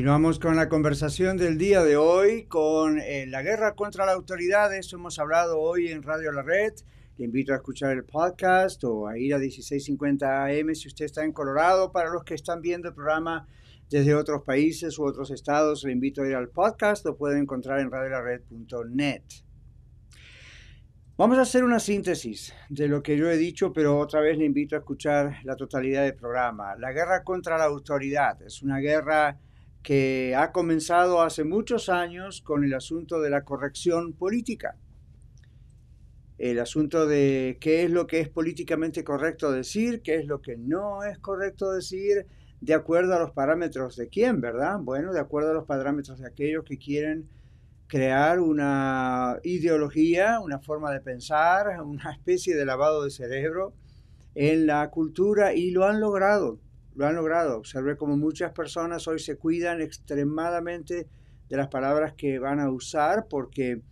Continuamos con la conversación del día de hoy con eh, la guerra contra la autoridad. De eso hemos hablado hoy en Radio La Red. Le invito a escuchar el podcast o a ir a 1650 AM si usted está en Colorado. Para los que están viendo el programa desde otros países u otros estados, le invito a ir al podcast. Lo pueden encontrar en radiolared.net. Vamos a hacer una síntesis de lo que yo he dicho, pero otra vez le invito a escuchar la totalidad del programa. La guerra contra la autoridad es una guerra que ha comenzado hace muchos años con el asunto de la corrección política. El asunto de qué es lo que es políticamente correcto decir, qué es lo que no es correcto decir, de acuerdo a los parámetros de quién, ¿verdad? Bueno, de acuerdo a los parámetros de aquellos que quieren crear una ideología, una forma de pensar, una especie de lavado de cerebro en la cultura y lo han logrado lo han logrado. Observé como muchas personas hoy se cuidan extremadamente de las palabras que van a usar porque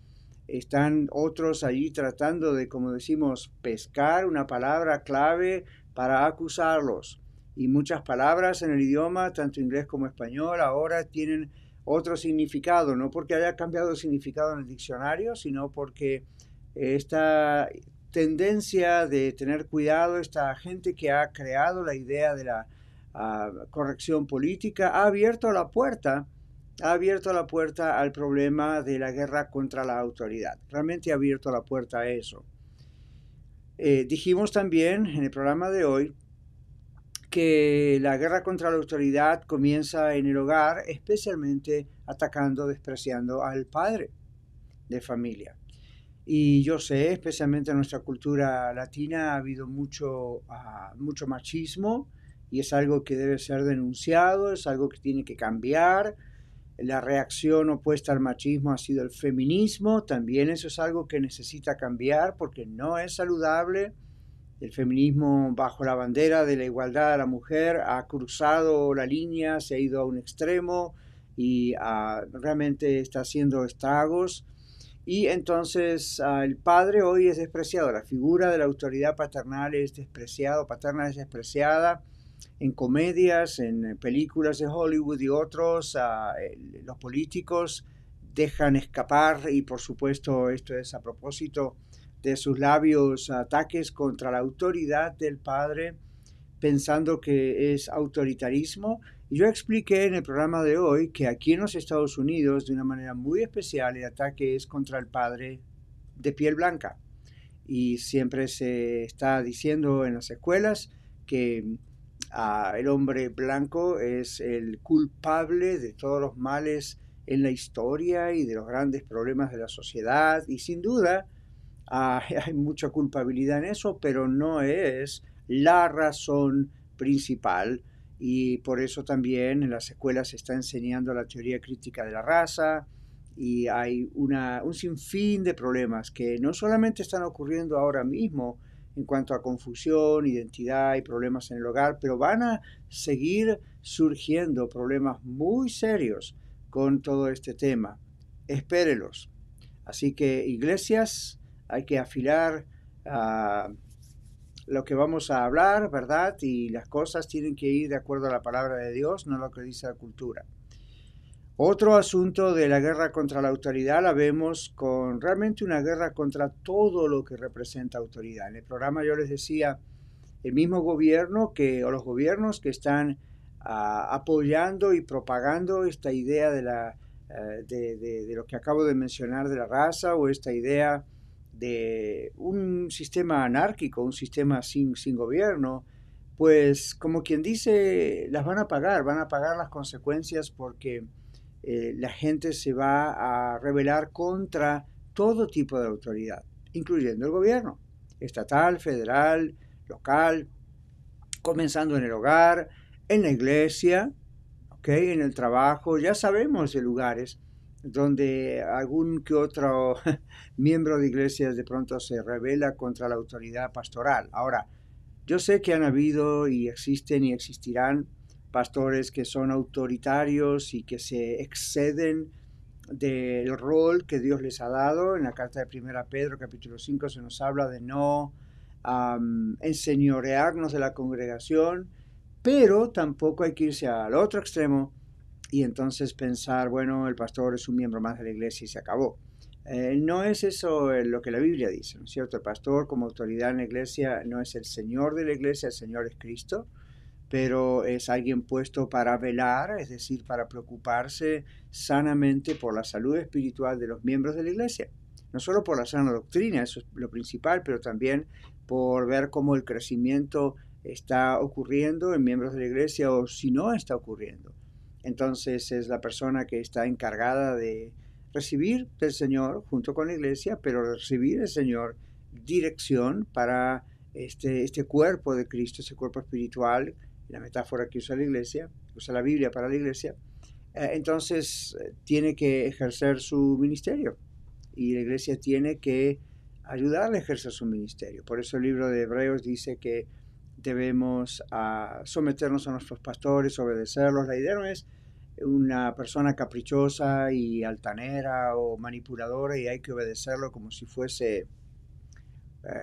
están otros allí tratando de, como decimos, pescar una palabra clave para acusarlos. Y muchas palabras en el idioma, tanto inglés como español, ahora tienen otro significado, no porque haya cambiado el significado en el diccionario, sino porque esta tendencia de tener cuidado, esta gente que ha creado la idea de la corrección política, ha abierto la puerta, ha abierto la puerta al problema de la guerra contra la autoridad. Realmente ha abierto la puerta a eso. Eh, dijimos también en el programa de hoy que la guerra contra la autoridad comienza en el hogar, especialmente atacando, despreciando al padre de familia. Y yo sé, especialmente en nuestra cultura latina, ha habido mucho, ah, mucho machismo, y es algo que debe ser denunciado, es algo que tiene que cambiar. La reacción opuesta al machismo ha sido el feminismo, también eso es algo que necesita cambiar porque no es saludable. El feminismo bajo la bandera de la igualdad de la mujer ha cruzado la línea, se ha ido a un extremo y ah, realmente está haciendo estragos. Y entonces ah, el padre hoy es despreciado, la figura de la autoridad paternal es despreciado, paterna es despreciada en comedias, en eh, películas de Hollywood y otros, eh, los políticos dejan escapar y por supuesto esto es a propósito de sus labios ataques contra la autoridad del padre pensando que es autoritarismo. Y yo expliqué en el programa de hoy que aquí en los Estados Unidos de una manera muy especial el ataque es contra el padre de piel blanca. Y siempre se está diciendo en las escuelas que el hombre blanco es el culpable de todos los males en la historia y de los grandes problemas de la sociedad y sin duda hay mucha culpabilidad en eso, pero no es la razón principal y por eso también en las escuelas se está enseñando la teoría crítica de la raza y hay un sinfín de problemas que no solamente están ocurriendo ahora mismo, en cuanto a confusión, identidad y problemas en el hogar, pero van a seguir surgiendo problemas muy serios con todo este tema. Espérelos. Así que iglesias, hay que afilar lo que vamos a hablar, ¿verdad? Y las cosas tienen que ir de acuerdo a la palabra de Dios, no lo que dice la cultura. Otro asunto de la guerra contra la autoridad la vemos con realmente una guerra contra todo lo que representa autoridad. En el programa yo les decía, el mismo gobierno que, o los gobiernos que están ah, apoyando y propagando esta idea de, la, eh, de, de, de, lo que acabo de mencionar de la raza o esta idea de un sistema anárquico, un sistema sin, sin gobierno, pues como quien dice, las van a pagar, van a pagar las consecuencias porque eh, la gente se va a rebelar contra todo tipo de autoridad, incluyendo el gobierno, estatal, federal, local, comenzando en el hogar, en la iglesia, okay, en el trabajo, ya sabemos de lugares donde algún que otro miembro de iglesias de pronto se revela contra la autoridad pastoral. Ahora, yo sé que han habido y existen y existirán pastores que son autoritarios y que se exceden del rol que Dios les ha dado. En la carta de Primera Pedro, capítulo 5, se nos habla de no enseñorearnos de la congregación, pero tampoco hay que irse al otro extremo y entonces pensar, bueno, el pastor es un miembro más de la iglesia y se acabó. Eh, no es eso eh, lo que la Biblia dice, ¿no es cierto? El pastor como autoridad en la iglesia no es el Señor de la iglesia, el Señor es Cristo pero es alguien puesto para velar, es decir, para preocuparse sanamente por la salud espiritual de los miembros de la iglesia. No solo por la sana doctrina, eso es lo principal, pero también por ver cómo el crecimiento está ocurriendo en miembros de la iglesia o si no está ocurriendo. Entonces es la persona que está encargada de recibir del Señor junto con la iglesia, pero recibir el Señor dirección para este, este cuerpo de Cristo, ese cuerpo espiritual la metáfora que usa la iglesia, usa la Biblia para la iglesia, eh, entonces eh, tiene que ejercer su ministerio y la iglesia tiene que ayudarle a ejercer su ministerio. Por eso el libro de Hebreos dice que debemos ah, someternos a nuestros pastores, obedecerlos. La idea no es una persona caprichosa y altanera o manipuladora y hay que obedecerlo como si fuese eh,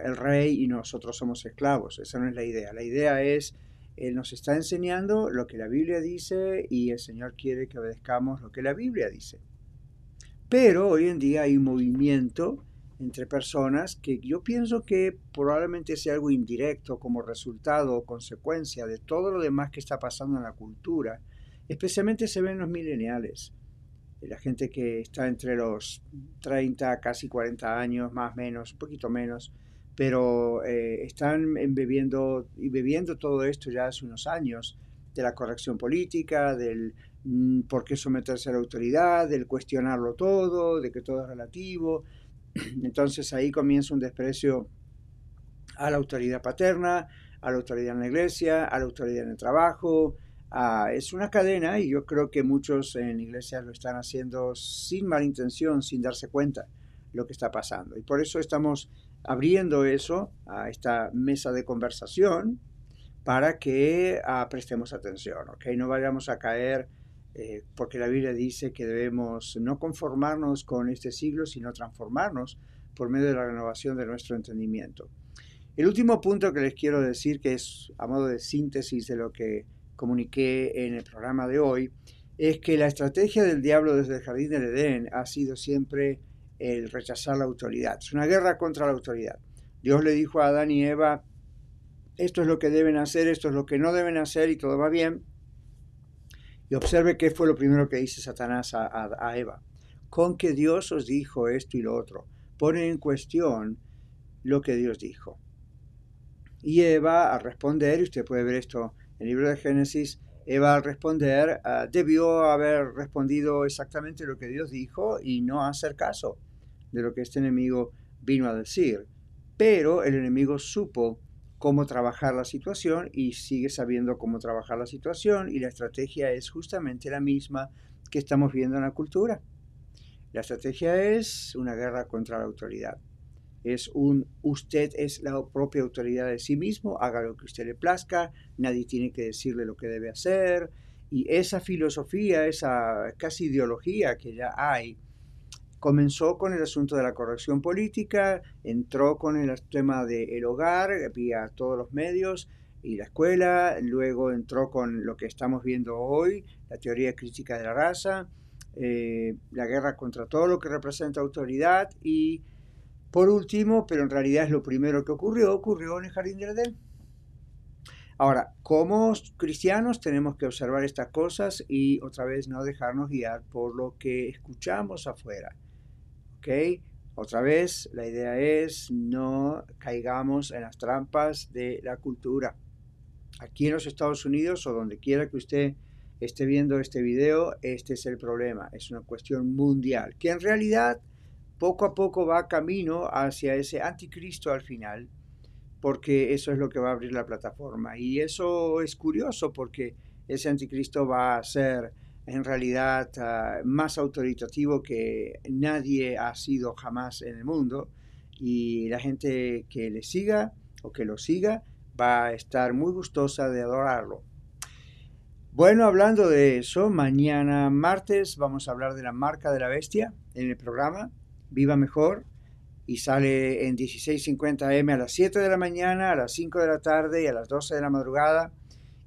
el rey y nosotros somos esclavos. Esa no es la idea. La idea es él nos está enseñando lo que la Biblia dice y el Señor quiere que obedezcamos lo que la Biblia dice. Pero hoy en día hay un movimiento entre personas que yo pienso que probablemente sea algo indirecto como resultado o consecuencia de todo lo demás que está pasando en la cultura. Especialmente se ven los mileniales, eh, la gente que está entre los 30, casi 40 años, más o menos, un poquito menos, pero eh, están bebiendo y bebiendo todo esto ya hace unos años, de la corrección política, del mm, por qué someterse a la autoridad, del cuestionarlo todo, de que todo es relativo. Entonces ahí comienza un desprecio a la autoridad paterna, a la autoridad en la iglesia, a la autoridad en el trabajo. es una cadena y yo creo que muchos en iglesias lo están haciendo sin mala intención, sin darse cuenta lo que está pasando. Y por eso estamos abriendo eso a esta mesa de conversación para que ah, prestemos atención, ¿ok? No vayamos a caer, eh, porque la Biblia dice que debemos no conformarnos con este siglo, sino transformarnos por medio de la renovación de nuestro entendimiento. El último punto que les quiero decir, que es a modo de síntesis de lo que comuniqué en el programa de hoy, es que la estrategia del diablo desde el jardín del Edén ha sido siempre el rechazar la autoridad. Es una guerra contra la autoridad. Dios le dijo a Adán y Eva, esto es lo que deben hacer, esto es lo que no deben hacer y todo va bien. Y observe qué fue lo primero que dice Satanás a, Eva. Con que Dios os dijo esto y lo otro. Pone en cuestión lo que Dios dijo. Y Eva a responder, y usted puede ver esto en el libro de Génesis, Eva responder ah, debió haber respondido exactamente lo que Dios dijo y no hacer caso de lo que este enemigo vino a decir. Pero el enemigo supo cómo trabajar la situación y sigue sabiendo cómo trabajar la situación y la estrategia es justamente la misma que estamos viendo en la cultura. La estrategia es una guerra contra la autoridad es un usted es la propia autoridad de sí mismo, haga lo que usted le plazca, nadie tiene que decirle lo que debe hacer. Y esa filosofía, esa casi ideología que ya hay, comenzó con el asunto de la corrección política, entró con el tema del el hogar vía todos los medios y la escuela, luego entró con lo que estamos viendo hoy, la teoría crítica de la raza, eh, la guerra contra todo lo que representa autoridad y por último, pero en realidad es lo primero que ocurrió, ocurrió en el jardín del Edén. Ahora, como cristianos tenemos que observar estas cosas y otra vez no dejarnos guiar por lo que escuchamos afuera. ¿Ok? Otra vez, la idea es no caigamos en las trampas de la cultura. Aquí en los Estados Unidos o donde quiera que usted esté viendo este video, este es el problema. Es una cuestión mundial, que en realidad poco a poco va camino hacia ese anticristo al final, porque eso es lo que va a abrir la plataforma. Y eso es curioso porque ese anticristo va a ser en realidad ah, más autoritativo que nadie ha sido jamás en el mundo y la gente que le siga o que lo siga va a estar muy gustosa de adorarlo. Bueno, hablando de eso, mañana martes vamos a hablar de la marca de la bestia en el programa Viva Mejor y sale en 16.50 M a las 7 de la mañana, a las 5 de la tarde y a las 12 de la madrugada.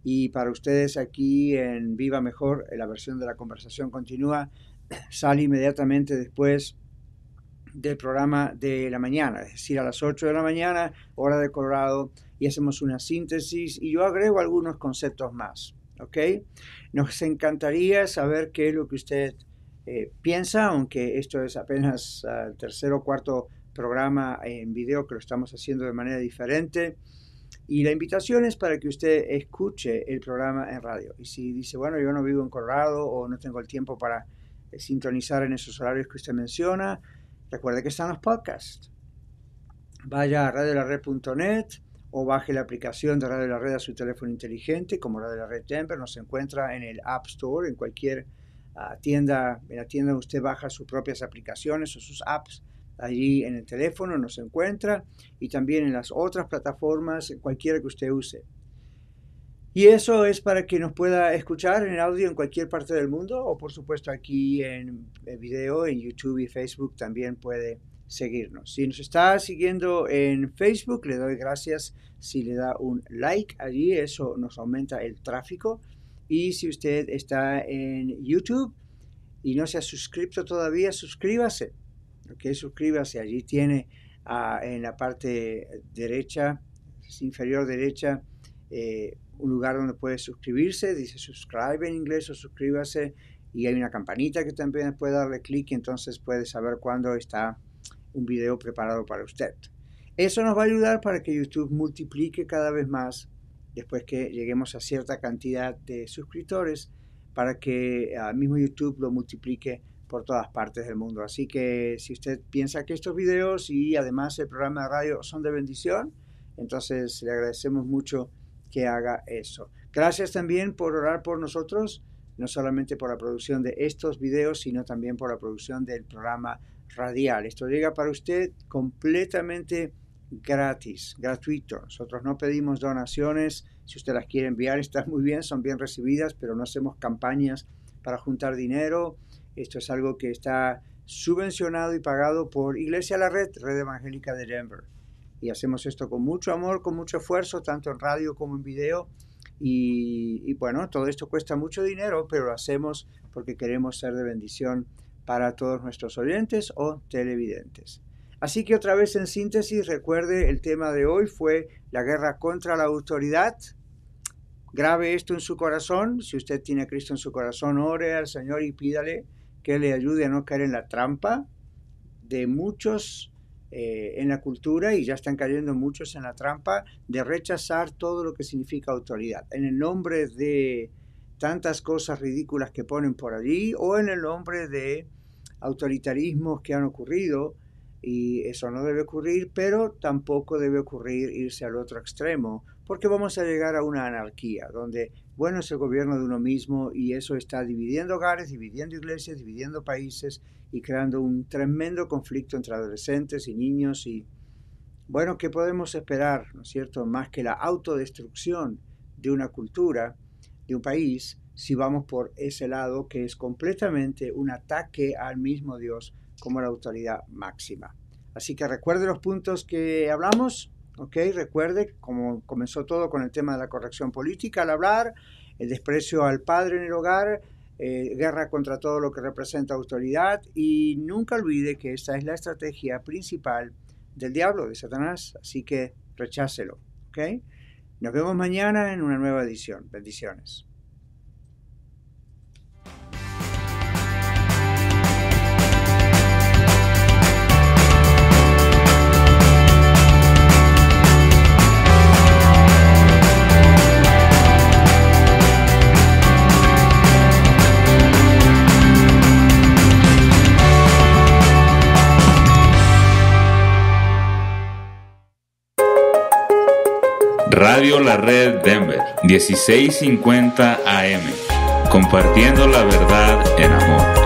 Y para ustedes aquí en Viva Mejor, la versión de la conversación continúa, sale inmediatamente después del programa de la mañana, es decir, a las 8 de la mañana, hora de Colorado, y hacemos una síntesis y yo agrego algunos conceptos más. ¿Ok? Nos encantaría saber qué es lo que usted eh, piensa, aunque esto es apenas ah, el tercer o cuarto programa en video que lo estamos haciendo de manera diferente. Y la invitación es para que usted escuche el programa en radio. Y si dice, bueno, yo no vivo en Colorado o no tengo el tiempo para eh, sintonizar en esos horarios que usted menciona, recuerde que están los podcasts. Vaya a radiolared.net o baje la aplicación de Radio La Red a su teléfono inteligente, como Radio La Red Denver. Nos encuentra en el App Store, en cualquier tienda, en la tienda usted baja sus propias aplicaciones o sus apps allí en el teléfono, nos encuentra y también en las otras plataformas, cualquiera que usted use. Y eso es para que nos pueda escuchar en audio en cualquier parte del mundo o por supuesto aquí en video, en YouTube y Facebook también puede seguirnos. Si nos está siguiendo en Facebook, le doy gracias si le da un like allí, eso nos aumenta el tráfico y si usted está en YouTube y no se ha suscrito todavía, suscríbase. ¿Ok? Suscríbase. Allí tiene ah, en la parte derecha, inferior derecha, eh, un lugar donde puede suscribirse. Dice subscribe en inglés o suscríbase. Y hay una campanita que también puede darle clic y entonces puede saber cuándo está un video preparado para usted. Eso nos va a ayudar para que YouTube multiplique cada vez más después que lleguemos a cierta cantidad de suscriptores para que ah, mismo YouTube lo multiplique por todas partes del mundo. Así que si usted piensa que estos videos y además el programa de radio son de bendición, entonces le agradecemos mucho que haga eso. Gracias también por orar por nosotros, no solamente por la producción de estos videos, sino también por la producción del programa radial. Esto llega para usted completamente gratis, gratuito. Nosotros no pedimos donaciones. Si usted las quiere enviar, están muy bien, son bien recibidas, pero no hacemos campañas para juntar dinero. Esto es algo que está subvencionado y pagado por Iglesia La Red, Red Evangélica de Denver. Y hacemos esto con mucho amor, con mucho esfuerzo, tanto en radio como en video. Y, y bueno, todo esto cuesta mucho dinero, pero lo hacemos porque queremos ser de bendición para todos nuestros oyentes o televidentes. Así que otra vez en síntesis, recuerde, el tema de hoy fue la guerra contra la autoridad. Grabe esto en su corazón. Si usted tiene a Cristo en su corazón, ore al Señor y pídale que le ayude a no caer en la trampa de muchos eh, en la cultura y ya están cayendo muchos en la trampa de rechazar todo lo que significa autoridad. En el nombre de tantas cosas ridículas que ponen por allí o en el nombre de autoritarismos que han ocurrido y eso no debe ocurrir, pero tampoco debe ocurrir irse al otro extremo, porque vamos a llegar a una anarquía, donde bueno es el gobierno de uno mismo y eso está dividiendo hogares, dividiendo iglesias, dividiendo países y creando un tremendo conflicto entre adolescentes y niños y bueno, ¿qué podemos esperar, no es cierto?, más que la autodestrucción de una cultura, de un país, si vamos por ese lado que es completamente un ataque al mismo Dios como la autoridad máxima. Así que recuerde los puntos que hablamos, ¿ok? Recuerde cómo comenzó todo con el tema de la corrección política al hablar, el desprecio al padre en el hogar, eh, guerra contra todo lo que representa autoridad y nunca olvide que esta es la estrategia principal del diablo, de Satanás, así que rechácelo, ¿ok? Nos vemos mañana en una nueva edición. Bendiciones. Red Denver, 1650 AM, compartiendo la verdad en amor.